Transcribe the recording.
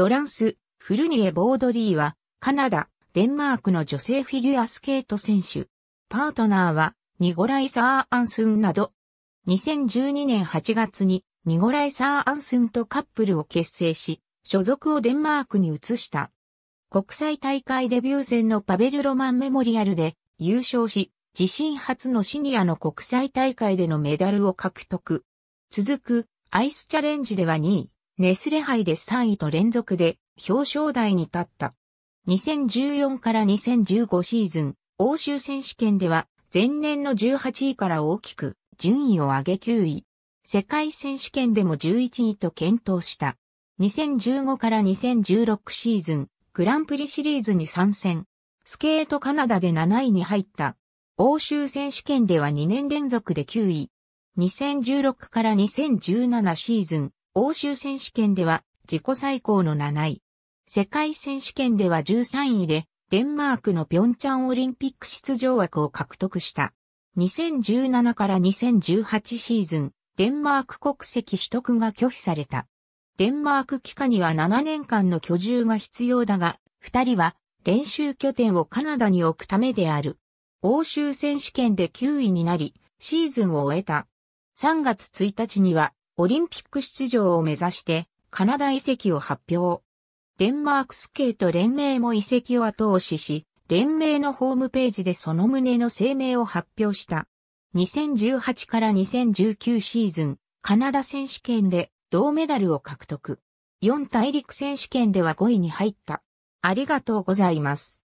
ロランス・フルニエ・ボードリーは、カナダ、デンマークの女性フィギュアスケート選手。パートナーは、ニゴライ・サー・アンスンなど。2012年8月に、ニゴライ・サー・アンスンとカップルを結成し、所属をデンマークに移した。国際大会デビュー戦のパベル・ロマン・メモリアルで優勝し、自身初のシニアの国際大会でのメダルを獲得。続く、アイスチャレンジでは2位。ネスレ杯で3位と連続で表彰台に立った。2014から2015シーズン、欧州選手権では前年の18位から大きく順位を上げ9位。世界選手権でも11位と検討した。2015から2016シーズン、グランプリシリーズに参戦。スケートカナダで7位に入った。欧州選手権では2年連続で9位。2016から2017シーズン、欧州選手権では自己最高の7位。世界選手権では13位で、デンマークのピョンチャンオリンピック出場枠を獲得した。2017から2018シーズン、デンマーク国籍取得が拒否された。デンマーク期間には7年間の居住が必要だが、二人は練習拠点をカナダに置くためである。欧州選手権で9位になり、シーズンを終えた。3月1日にはオリンピック出場を目指してカナダ移籍を発表。デンマークスケート連盟も移籍を後押しし、連盟のホームページでその旨の声明を発表した。2018から2019シーズン、カナダ選手権で銅メダルを獲得。4大陸選手権では5位に入った。ありがとうございます。